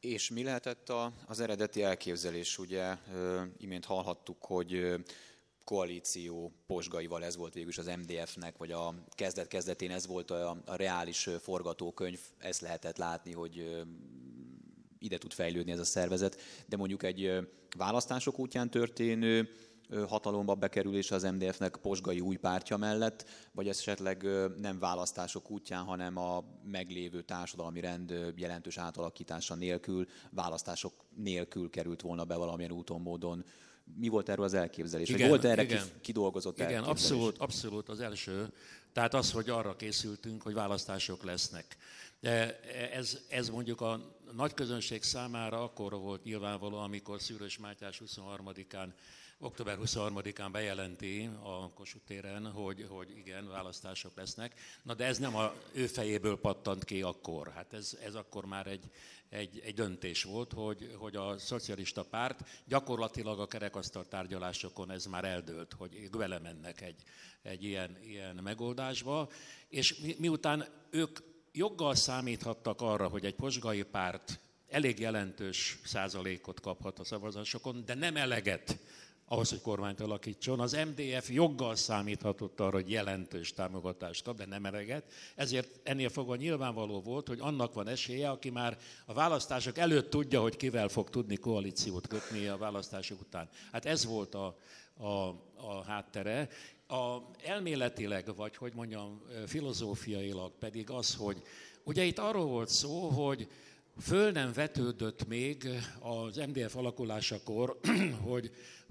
És mi lehetett a, az eredeti elképzelés? Ugye imént hallhattuk, hogy koalíció posgaival ez volt végül is az MDF-nek, vagy a kezdet-kezdetén ez volt a, a reális forgatókönyv, ezt lehetett látni, hogy ide tud fejlődni ez a szervezet, de mondjuk egy választások útján történő hatalomba bekerülése az MDF-nek posgai új pártja mellett, vagy esetleg nem választások útján, hanem a meglévő társadalmi rend jelentős átalakítása nélkül, választások nélkül került volna be valamilyen úton, módon mi volt erről az elképzelés? Igen, volt erre igen, kidolgozott igen, elképzelés? Igen, abszolút, abszolút az első tehát az, hogy arra készültünk, hogy választások lesznek. Ez, ez mondjuk a nagy közönség számára akkor volt nyilvánvaló, amikor Szűrös Mátyás 23-án, október 23-án bejelenti a Kossuth téren, hogy, hogy igen, választások lesznek. Na de ez nem a ő fejéből pattant ki akkor. Hát ez, ez akkor már egy, egy, egy döntés volt, hogy, hogy a szocialista párt gyakorlatilag a kerekasztal tárgyalásokon ez már eldőlt, hogy vele mennek egy, egy ilyen, ilyen megoldás gondolkodásba, és mi, miután ők joggal számíthattak arra, hogy egy posgai párt elég jelentős százalékot kaphat a szavazásokon, de nem eleget ahhoz, hogy kormányt alakítson. Az MDF joggal számíthatott arra, hogy jelentős támogatást kap, de nem eleget. Ezért ennél fogva nyilvánvaló volt, hogy annak van esélye, aki már a választások előtt tudja, hogy kivel fog tudni koalíciót kötni a választások után. Hát ez volt a, a, a háttere. A, elméletileg, vagy hogy mondjam, filozófiailag pedig az, hogy ugye itt arról volt szó, hogy Föl nem vetődött még az MDF alakulásakor, hogy,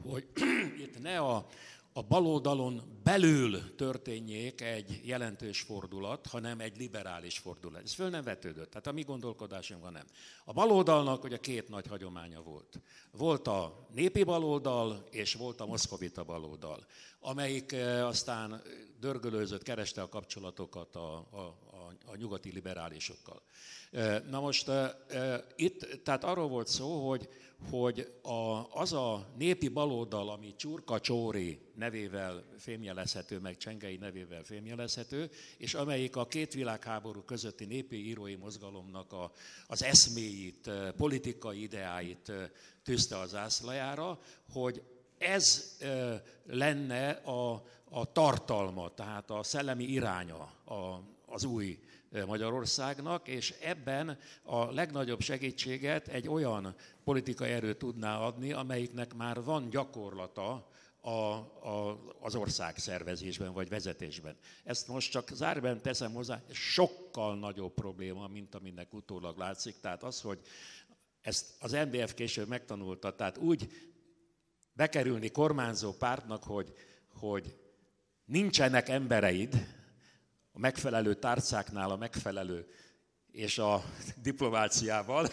hogy itt ne a, a baloldalon belül történjék egy jelentős fordulat, hanem egy liberális fordulat. Ez föl nem vetődött, tehát a mi van nem. A baloldalnak ugye két nagy hagyománya volt. Volt a népi baloldal, és volt a moszkovita baloldal, amelyik eh, aztán dörgölőzött, kereste a kapcsolatokat a, a, a a, nyugati liberálisokkal. Na most itt, tehát arról volt szó, hogy, hogy a, az a népi baloldal, ami Csurka Csóri nevével fémjelezhető, meg Csengei nevével fémjelezhető, és amelyik a két világháború közötti népi írói mozgalomnak a, az eszméit, politikai ideáit tűzte az ászlajára, hogy ez lenne a, a tartalma, tehát a szellemi iránya a, az új eh, Magyarországnak, és ebben a legnagyobb segítséget egy olyan politikai erő tudná adni, amelyiknek már van gyakorlata a, a, az ország szervezésben vagy vezetésben. Ezt most csak zárben teszem hozzá, sokkal nagyobb probléma, mint aminek utólag látszik. Tehát az, hogy ezt az MDF később megtanulta, tehát úgy bekerülni kormányzó pártnak, hogy, hogy nincsenek embereid, a megfelelő tárcáknál a megfelelő, és a diplomáciával,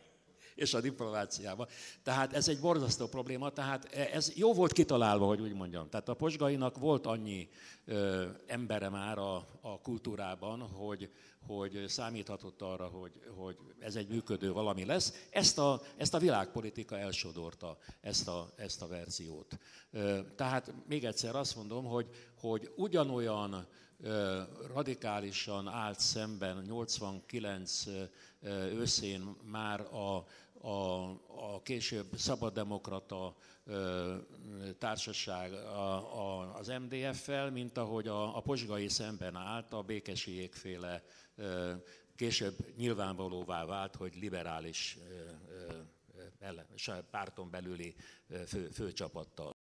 és a diplomáciával. Tehát ez egy borzasztó probléma, tehát ez jó volt kitalálva, hogy úgy mondjam. Tehát a posgainak volt annyi ö, embere már a, a kultúrában, hogy, hogy számíthatott arra, hogy, hogy ez egy működő valami lesz. Ezt a, ezt a világpolitika elsodorta, ezt a, ezt a verziót. Ö, tehát még egyszer azt mondom, hogy, hogy ugyanolyan radikálisan állt szemben 89 őszén már a, a, a később szabaddemokrata társaság a, a, az MDF-fel, mint ahogy a, a posgai szemben állt a békesiékféle, később nyilvánvalóvá vált, hogy liberális párton belüli fő, főcsapattal.